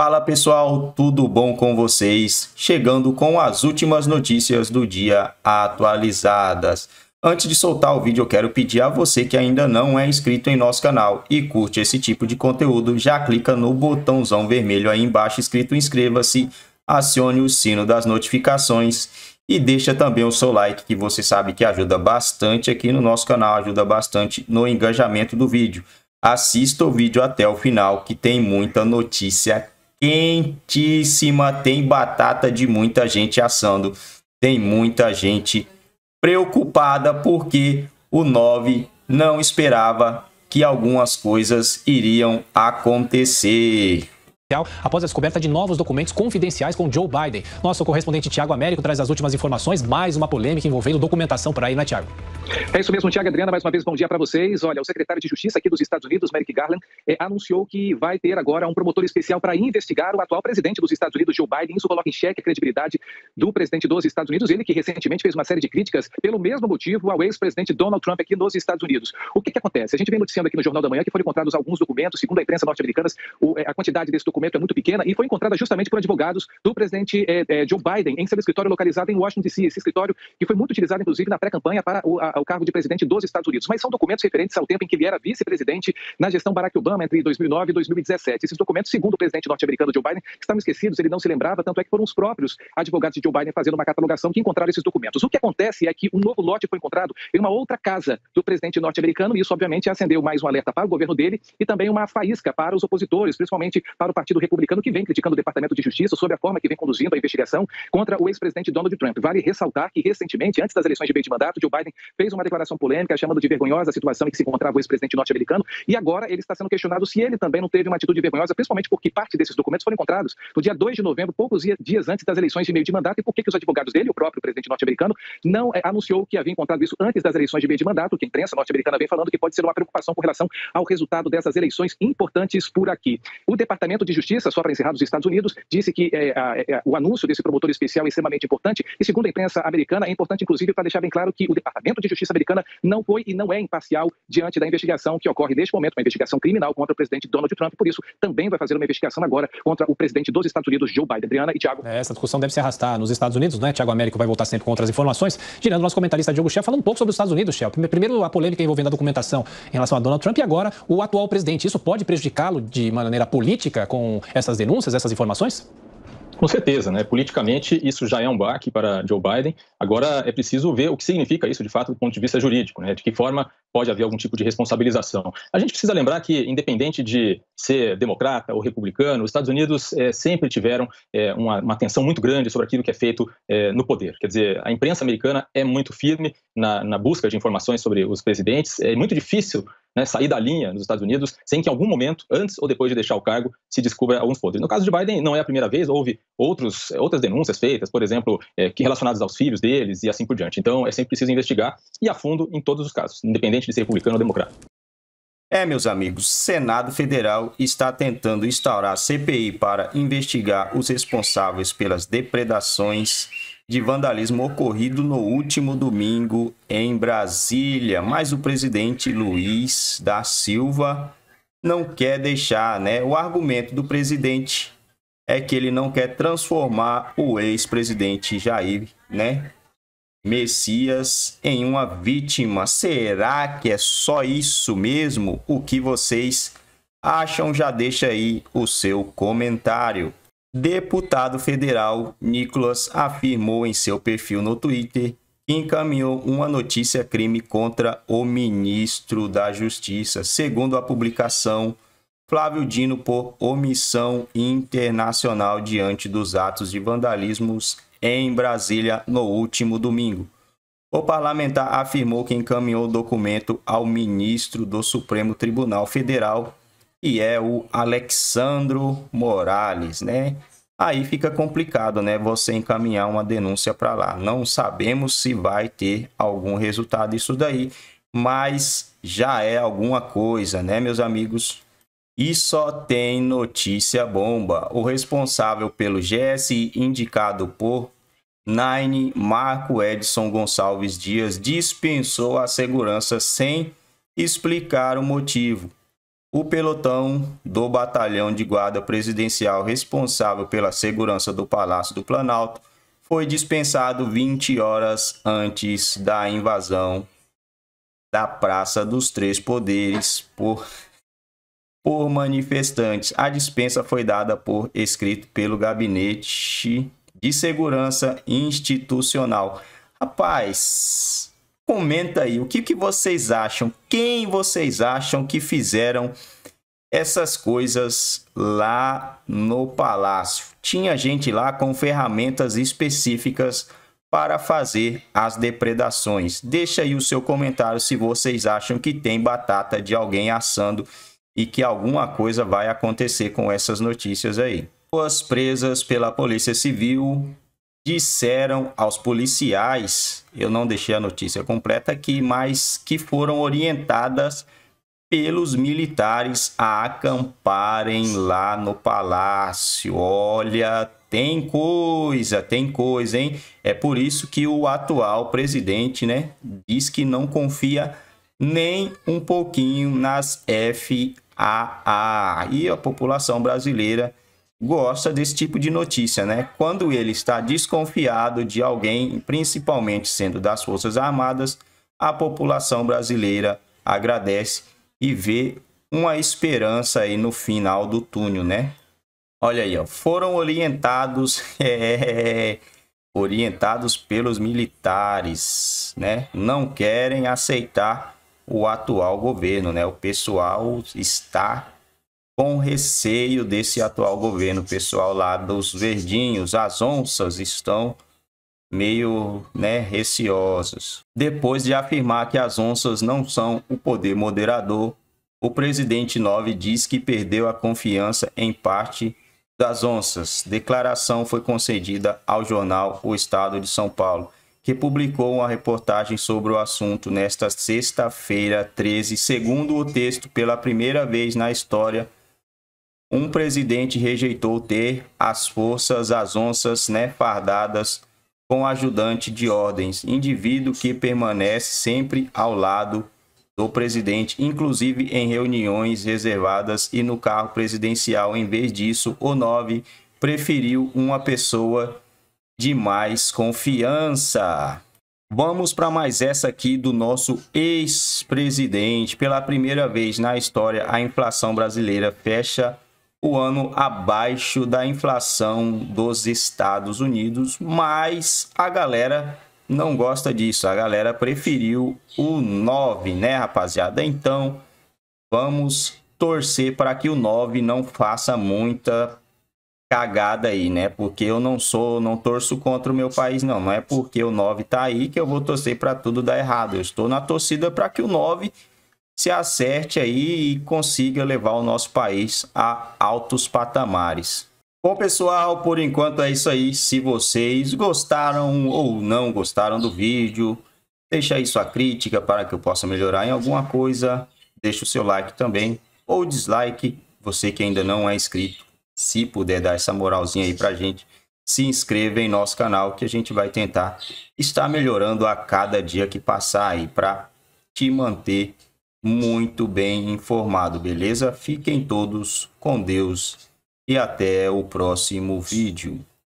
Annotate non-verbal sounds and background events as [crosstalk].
Fala pessoal, tudo bom com vocês? Chegando com as últimas notícias do dia atualizadas. Antes de soltar o vídeo, eu quero pedir a você que ainda não é inscrito em nosso canal e curte esse tipo de conteúdo, já clica no botãozão vermelho aí embaixo escrito inscreva-se, acione o sino das notificações e deixa também o seu like que você sabe que ajuda bastante aqui no nosso canal, ajuda bastante no engajamento do vídeo. Assista o vídeo até o final que tem muita notícia quentíssima, tem batata de muita gente assando, tem muita gente preocupada porque o 9 não esperava que algumas coisas iriam acontecer após a descoberta de novos documentos confidenciais com Joe Biden. Nosso correspondente Tiago Américo traz as últimas informações, mais uma polêmica envolvendo documentação por aí, né, Tiago? É isso mesmo, Tiago Adriana, mais uma vez, bom dia para vocês. Olha, o secretário de Justiça aqui dos Estados Unidos, Merrick Garland, é, anunciou que vai ter agora um promotor especial para investigar o atual presidente dos Estados Unidos, Joe Biden. Isso coloca em xeque a credibilidade do presidente dos Estados Unidos, ele que recentemente fez uma série de críticas pelo mesmo motivo ao ex-presidente Donald Trump aqui nos Estados Unidos. O que, que, acontece? A gente vem noticiando aqui no Jornal da Manhã que foram encontrados alguns documentos, segundo a imprensa norte-americana, é, a quantidade desses documentos documento é muito pequena e foi encontrada justamente por advogados do presidente é, é, Joe Biden em seu escritório localizado em Washington, D.C. Esse escritório que foi muito utilizado, inclusive, na pré-campanha para o, a, o cargo de presidente dos Estados Unidos. Mas são documentos referentes ao tempo em que ele era vice-presidente na gestão Barack Obama entre 2009 e 2017. Esses documentos, segundo o presidente norte-americano Joe Biden, estavam esquecidos, ele não se lembrava, tanto é que foram os próprios advogados de Joe Biden fazendo uma catalogação que encontraram esses documentos. O que acontece é que um novo lote foi encontrado em uma outra casa do presidente norte-americano e isso, obviamente, acendeu mais um alerta para o governo dele e também uma faísca para os opositores, principalmente para o Partido Partido Republicano que vem criticando o Departamento de Justiça sobre a forma que vem conduzindo a investigação contra o ex-presidente Donald Trump. Vale ressaltar que recentemente, antes das eleições de meio de mandato, Joe Biden fez uma declaração polêmica chamando de vergonhosa a situação em que se encontrava o ex-presidente norte-americano e agora ele está sendo questionado se ele também não teve uma atitude vergonhosa, principalmente porque parte desses documentos foram encontrados no dia 2 de novembro, poucos dias antes das eleições de meio de mandato e por que, os advogados dele, o próprio presidente norte-americano, não é, anunciou que havia encontrado isso antes das eleições de meio de mandato, que a imprensa norte-americana vem falando que pode ser uma preocupação com relação ao resultado dessas eleições importantes por aqui. O Departamento de Justiça, só para encerrar dos Estados Unidos, disse que é, é, a, o anúncio desse promotor especial é extremamente importante e, segundo a imprensa americana, é importante, inclusive, para deixar bem claro que o Departamento de Justiça americana não foi e não é imparcial diante da investigação que ocorre neste momento, uma investigação criminal contra o presidente Donald Trump. Por isso, também vai fazer uma investigação agora contra o presidente dos Estados Unidos, Joe Biden. Adriana e Tiago. É, essa discussão deve se arrastar nos Estados Unidos, né? Tiago Américo vai voltar sempre com outras informações. Girando, nosso comentarista Diogo Shell falando um pouco sobre os Estados Unidos, Shell. Primeiro, a polêmica envolvendo a documentação em relação a Donald Trump e agora o atual presidente. Isso pode prejudicá-lo de maneira política com com essas denúncias, essas informações? Com certeza, né? Politicamente, isso já é um baque para Joe Biden. Agora é preciso ver o que significa isso de fato do ponto de vista jurídico, né? De que forma pode haver algum tipo de responsabilização. A gente precisa lembrar que, independente de ser democrata ou republicano, os Estados Unidos é, sempre tiveram é, uma, uma, atenção muito grande sobre aquilo que é feito é, no poder. Quer dizer, a imprensa americana é muito firme na, na busca de informações sobre os presidentes. É muito difícil né, sair da linha nos Estados Unidos sem que em algum momento, antes ou depois de deixar o cargo, se descubra alguns podres. No caso de Biden, não é a primeira vez, houve outros, eh, outras denúncias feitas, por exemplo, é, que relacionadas aos filhos deles e assim por diante. Então, é sempre preciso investigar e a fundo em todos os casos, independente de ser republicano ou democrata. É, meus amigos, Senado Federal está tentando instaurar CPI para investigar os responsáveis pelas depredações de vandalismo ocorrido no último domingo em Brasília, mas o presidente Luiz da Silva não quer deixar, né? O argumento do presidente é que ele não quer transformar o ex-presidente Jair, né? Messias em uma vítima. Será que é só isso mesmo? O que vocês acham? Já deixa aí o seu comentário deputado federal Nicolas afirmou em seu perfil no Twitter que encaminhou uma notícia crime contra o ministro da Justiça, segundo a publicação Flávio Dino por omissão internacional diante dos atos de vandalismos em Brasília no último domingo. O parlamentar afirmou que encaminhou o documento ao ministro do Supremo Tribunal Federal que é o Alexandro Morales, né? Aí fica complicado, né? Você encaminhar uma denúncia para lá. Não sabemos se vai ter algum resultado isso daí, mas já é alguma coisa, né, meus amigos? E só tem notícia bomba. O responsável pelo GSI indicado por Nine, Marco Edson Gonçalves Dias, dispensou a segurança sem explicar o motivo. O pelotão do Batalhão de Guarda Presidencial responsável pela segurança do Palácio do Planalto foi dispensado 20 horas antes da invasão da Praça dos Três Poderes por, por manifestantes. A dispensa foi dada por escrito pelo Gabinete de Segurança Institucional. Rapaz, Comenta aí o que, que vocês acham, quem vocês acham que fizeram essas coisas lá no palácio. Tinha gente lá com ferramentas específicas para fazer as depredações. Deixa aí o seu comentário se vocês acham que tem batata de alguém assando e que alguma coisa vai acontecer com essas notícias aí. Duas presas pela Polícia Civil disseram aos policiais, eu não deixei a notícia completa aqui, mas que foram orientadas pelos militares a acamparem lá no palácio. Olha, tem coisa, tem coisa, hein? É por isso que o atual presidente, né, diz que não confia nem um pouquinho nas FAA. E a população brasileira gosta desse tipo de notícia, né? Quando ele está desconfiado de alguém, principalmente sendo das Forças Armadas, a população brasileira agradece e vê uma esperança aí no final do túnel, né? Olha aí, ó, foram orientados, [laughs] é, orientados pelos militares, né? Não querem aceitar o atual governo, né? O pessoal está com receio desse atual governo. pessoal lá dos verdinhos, as onças estão meio né, receosos. Depois de afirmar que as onças não são o poder moderador, o presidente 9 diz que perdeu a confiança em parte das onças. Declaração foi concedida ao jornal O Estado de São Paulo, que publicou uma reportagem sobre o assunto nesta sexta-feira, 13, segundo o texto, pela primeira vez na história um presidente rejeitou ter as forças, as onças, né, fardadas com ajudante de ordens, indivíduo que permanece sempre ao lado do presidente, inclusive em reuniões reservadas e no carro presidencial. Em vez disso, o 9 preferiu uma pessoa de mais confiança. Vamos para mais essa aqui do nosso ex-presidente. Pela primeira vez na história, a inflação brasileira fecha o ano abaixo da inflação dos Estados Unidos, mas a galera não gosta disso, a galera preferiu o 9, né, rapaziada? Então, vamos torcer para que o 9 não faça muita cagada aí, né? Porque eu não sou, não torço contra o meu país não, não é porque o 9 tá aí que eu vou torcer para tudo dar errado. Eu estou na torcida para que o 9 se acerte aí e consiga levar o nosso país a altos patamares. Bom, pessoal, por enquanto é isso aí. Se vocês gostaram ou não gostaram do vídeo, deixa aí sua crítica para que eu possa melhorar em alguma coisa. Deixa o seu like também ou dislike. Você que ainda não é inscrito, se puder dar essa moralzinha aí para gente, se inscreva em nosso canal que a gente vai tentar estar melhorando a cada dia que passar aí para te manter muito bem informado, beleza? Fiquem todos com Deus e até o próximo vídeo.